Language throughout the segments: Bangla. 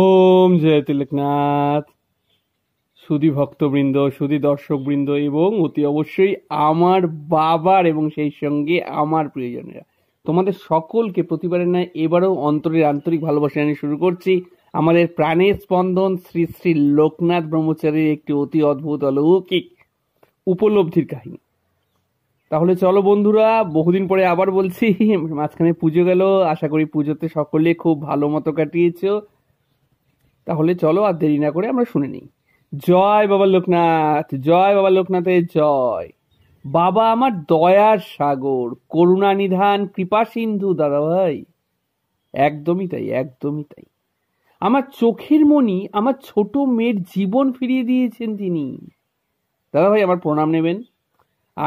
ওম জয় তিলকনাথ সুধি ভক্তবৃন্দ সুধি দর্শকবৃন্দ এবং অতি অবশ্যই আমার বাবার এবং সেই সঙ্গে আমার প্রিয়জনেরা তোমাদের সকলকে প্রতিবারের ন্যায় এবারও অন্তরের আন্তরিক ভালোবাসা জানিয়ে শুরু করছি আমাদের প্রাণের স্পন্দন শ্রী শ্রী লোকনাথ ব্রহ্মচারীর একটি অতি অদ্ভুত অলৌকিক উপলব্ধির কাহিনী তাহলে চলো বন্ধুরা বহুদিন পরে আবার বলছি মাঝখানে পুজো গেল আশা করি পুজোতে সকলে খুব ভালো মতো কাটিয়েছো তাহলে চলো আর দেরি না করে আমরা শুনে নিই জয় বাবা লোকনাথ জয় বাবা লোকনাথের জয় বাবা আমার দয়ার সাগর করুণা নিধান কৃপা সিন্ধু দাদা ভাই একদমই তাই একদমই তাই আমার চোখের মনি আমার ছোট মেয়ের জীবন ফিরিয়ে দিয়েছেন তিনি দাদা ভাই আমার প্রণাম নেবেন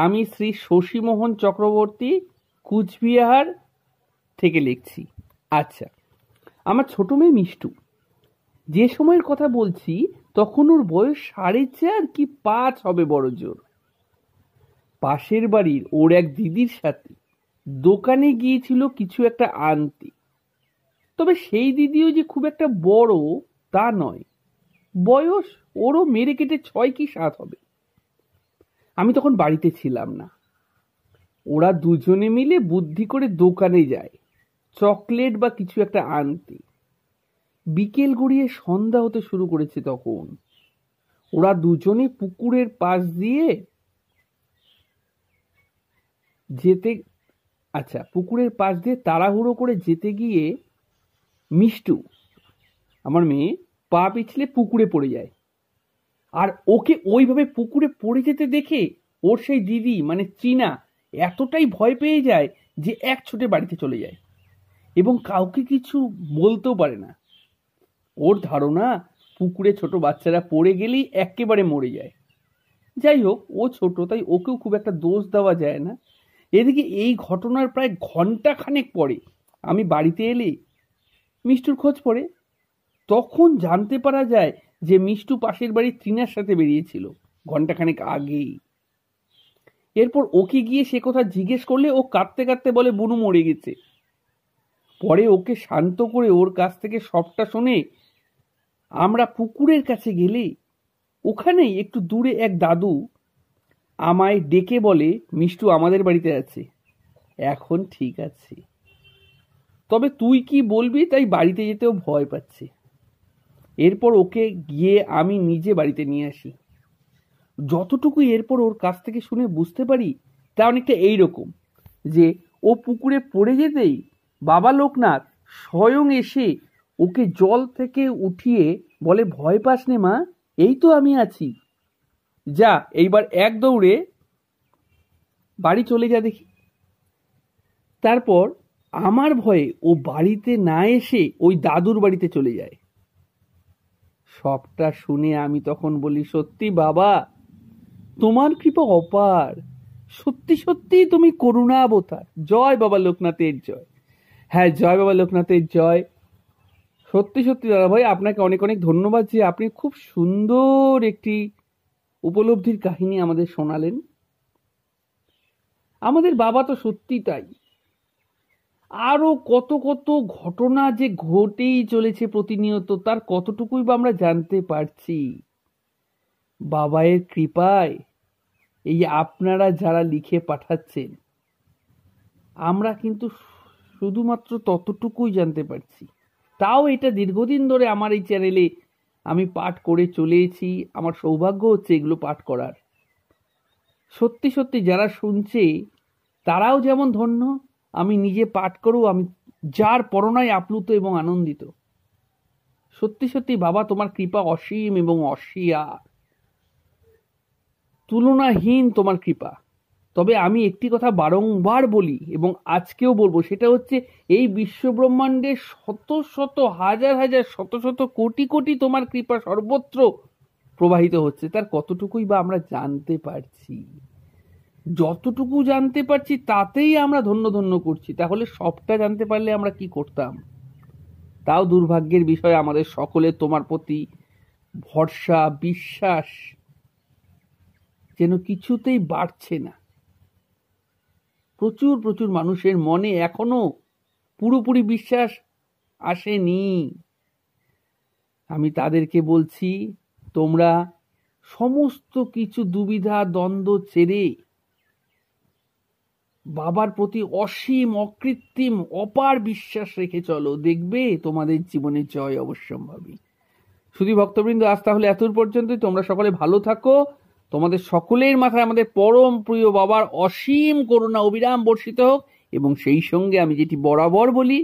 আমি শ্রী শশীমোহন চক্রবর্তী কুচবিহার থেকে লিখছি আচ্ছা আমার ছোট মেয়ে মিষ্টু যে সময়ের কথা বলছি তখন ওর বয়স সাড়ে চার কি পাঁচ হবে বড় জোর পাশের বাড়ির ওর এক দিদির সাথে দোকানে গিয়েছিল কিছু একটা আনতে তবে সেই দিদিও যে খুব একটা বড় তা নয় বয়স ওরও মেরে কেটে ছয় কি সাত হবে আমি তখন বাড়িতে ছিলাম না ওরা দুজনে মিলে বুদ্ধি করে দোকানে যায় চকলেট বা কিছু একটা আনতে বিকেল গড়িয়ে সন্ধ্যা হতে শুরু করেছে তখন ওরা দুজনে পুকুরের পাশ দিয়ে যেতে আচ্ছা পুকুরের পাশ দিয়ে তাড়াহুড়ো করে যেতে গিয়ে মিষ্টু আমার মেয়ে পা পিছলে পুকুরে পড়ে যায় আর ওকে ওইভাবে পুকুরে পড়ে যেতে দেখে ওর সেই দিদি মানে চীনা এতটাই ভয় পেয়ে যায় যে এক ছোটে বাড়িতে চলে যায় এবং কাউকে কিছু বলতেও পারে না ওর ধারণা পুকুরে ছোট বাচ্চারা পড়ে গেলেই একেবারে মরে যায় যাই হোক ও ছোট তাই ওকেও খুব একটা দোষ দেওয়া যায় না এদিকে এই ঘটনার প্রায় ঘন্টা খানেক পরে আমি বাড়িতে এলে মিষ্টুর খোঁজ পড়ে তখন জানতে পারা যায় যে মিষ্টু পাশের বাড়ির ত্রিনার সাথে বেরিয়েছিল ঘন্টাখানেক আগেই এরপর ওকে গিয়ে সে কথা জিজ্ঞেস করলে ও কাঁদতে কাঁদতে বলে বুনু মরে গেছে পরে ওকে শান্ত করে ওর কাছ থেকে সবটা শুনে আমরা পুকুরের কাছে গেলে ওখানেই একটু দূরে এক দাদু আমায় ডেকে বলে মিষ্টু আমাদের বাড়িতে আছে এখন ঠিক আছে তবে তুই কি বলবি তাই বাড়িতে যেতেও ভয় পাচ্ছে এরপর ওকে গিয়ে আমি নিজে বাড়িতে নিয়ে আসি যতটুকু এরপর ওর কাছ থেকে শুনে বুঝতে পারি তা অনেকটা এই রকম যে ও পুকুরে পড়ে যেতেই বাবা লোকনাথ স্বয়ং এসে ওকে জল থেকে উঠিয়ে বলে ভয় পাস নে মা এই তো আমি আছি যা এইবার এক দৌড়ে বাড়ি চলে যা দেখি তারপর আমার ভয়ে ও বাড়িতে না এসে ওই দাদুর বাড়িতে চলে যায় সবটা শুনে আমি তখন বলি সত্যি বাবা তোমার কৃপা অপার সত্যি সত্যি তুমি করুণা অবতার জয় বাবা লোকনাথের জয় হ্যাঁ জয় বাবা লোকনাথের জয় সত্যি সত্যি দাদা ভাই আপনাকে অনেক অনেক ধন্যবাদ যে আপনি খুব সুন্দর একটি উপলব্ধির কাহিনী আমাদের শোনালেন আমাদের বাবা তো সত্যি তাই আরও কত কত ঘটনা যে ঘটেই চলেছে প্রতিনিয়ত তার কতটুকুই বা আমরা জানতে পারছি বাবায়ের কৃপায় এই আপনারা যারা লিখে পাঠাচ্ছেন আমরা কিন্তু শুধুমাত্র ততটুকুই জানতে পারছি তাও এটা দীর্ঘদিন ধরে আমার এই চ্যানেলে আমি পাঠ করে চলেছি আমার সৌভাগ্য হচ্ছে এগুলো পাঠ করার সত্যি সত্যি যারা শুনছে তারাও যেমন ধন্য আমি নিজে পাঠ করো আমি যার পরনায় আপ্লুত এবং আনন্দিত সত্যি সত্যি বাবা তোমার কৃপা অসীম এবং অসিয়া তুলনাহীন তোমার কৃপা তবে আমি একটি কথা বারংবার বলি এবং আজকেও বলবো সেটা হচ্ছে এই বিশ্বব্রহ্মাণ্ডে শত শত হাজার হাজার শত শত কোটি কোটি তোমার কৃপা সর্বত্র প্রবাহিত হচ্ছে তার কতটুকুই বা আমরা জানতে পারছি যতটুকু জানতে পারছি তাতেই আমরা ধন্য ধন্য করছি তাহলে সবটা জানতে পারলে আমরা কি করতাম তাও দুর্ভাগ্যের বিষয় আমাদের সকলে তোমার প্রতি ভরসা বিশ্বাস যেন কিছুতেই বাড়ছে না প্রচুর প্রচুর মানুষের মনে এখনো পুরোপুরি বিশ্বাস আসেনি আমি তাদেরকে বলছি তোমরা সমস্ত কিছু দুবিধা দ্বন্দ্ব ছেড়ে বাবার প্রতি অসীম অকৃত্রিম অপার বিশ্বাস রেখে চলো দেখবে তোমাদের জীবনে জয় অবশ্যম্ভাবী শুধু ভক্তবৃন্দ আজ তাহলে এত পর্যন্তই তোমরা সকলে ভালো থাকো তোমাদের সকলের মাথায় আমাদের পরম প্রিয় বাবার অসীম করুণা অবিরাম বর্ষিত হোক এবং সেই সঙ্গে আমি যেটি বরাবর বলি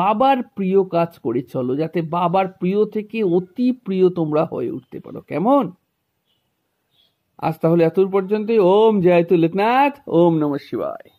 বাবার প্রিয় কাজ করে চলো যাতে বাবার প্রিয় থেকে অতি প্রিয় তোমরা হয়ে উঠতে পারো কেমন আজ তাহলে এত পর্যন্তই ওম জয় তুলনাথ ওম নম শিবায়